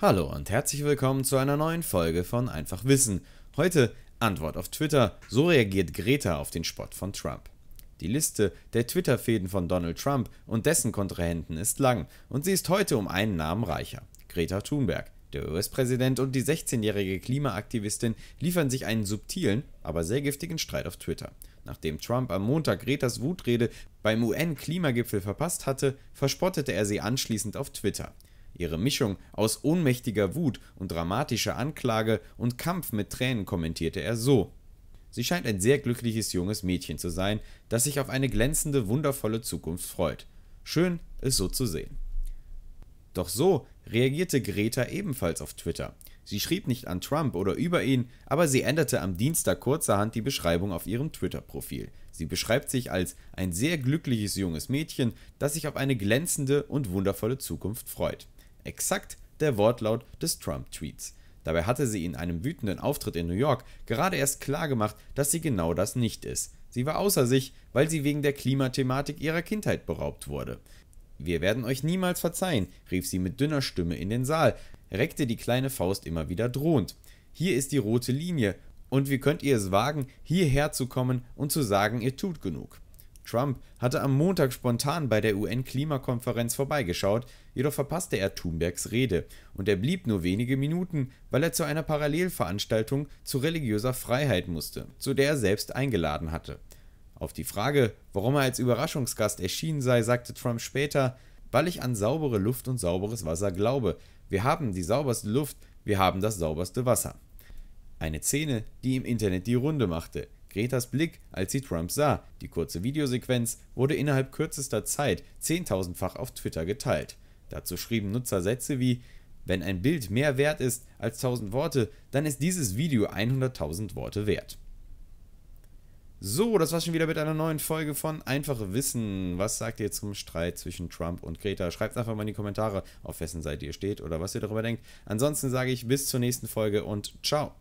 Hallo und herzlich willkommen zu einer neuen Folge von Einfach Wissen. Heute Antwort auf Twitter. So reagiert Greta auf den Spott von Trump. Die Liste der Twitter-Fäden von Donald Trump und dessen Kontrahenten ist lang und sie ist heute um einen Namen reicher. Greta Thunberg. Der US-Präsident und die 16-jährige Klimaaktivistin liefern sich einen subtilen, aber sehr giftigen Streit auf Twitter. Nachdem Trump am Montag Gretas Wutrede beim UN-Klimagipfel verpasst hatte, verspottete er sie anschließend auf Twitter. Ihre Mischung aus ohnmächtiger Wut und dramatischer Anklage und Kampf mit Tränen kommentierte er so. Sie scheint ein sehr glückliches junges Mädchen zu sein, das sich auf eine glänzende, wundervolle Zukunft freut. Schön, es so zu sehen. Doch so reagierte Greta ebenfalls auf Twitter. Sie schrieb nicht an Trump oder über ihn, aber sie änderte am Dienstag kurzerhand die Beschreibung auf ihrem Twitter-Profil. Sie beschreibt sich als ein sehr glückliches junges Mädchen, das sich auf eine glänzende und wundervolle Zukunft freut. Exakt der Wortlaut des Trump-Tweets. Dabei hatte sie in einem wütenden Auftritt in New York gerade erst klargemacht, dass sie genau das nicht ist. Sie war außer sich, weil sie wegen der Klimathematik ihrer Kindheit beraubt wurde. Wir werden euch niemals verzeihen, rief sie mit dünner Stimme in den Saal, reckte die kleine Faust immer wieder drohend. Hier ist die rote Linie, und wie könnt ihr es wagen, hierher zu kommen und zu sagen, ihr tut genug? Trump hatte am Montag spontan bei der UN-Klimakonferenz vorbeigeschaut, jedoch verpasste er Thunbergs Rede und er blieb nur wenige Minuten, weil er zu einer Parallelveranstaltung zu religiöser Freiheit musste, zu der er selbst eingeladen hatte. Auf die Frage, warum er als Überraschungsgast erschienen sei, sagte Trump später, weil ich an saubere Luft und sauberes Wasser glaube. Wir haben die sauberste Luft, wir haben das sauberste Wasser. Eine Szene, die im Internet die Runde machte. Greta's Blick, als sie Trump sah. Die kurze Videosequenz wurde innerhalb kürzester Zeit zehntausendfach auf Twitter geteilt. Dazu schrieben Nutzer Sätze wie Wenn ein Bild mehr wert ist als tausend Worte, dann ist dieses Video 100.000 Worte wert. So, das war's schon wieder mit einer neuen Folge von Einfache Wissen. Was sagt ihr zum Streit zwischen Trump und Greta? Schreibt einfach mal in die Kommentare, auf wessen Seite ihr steht oder was ihr darüber denkt. Ansonsten sage ich bis zur nächsten Folge und ciao.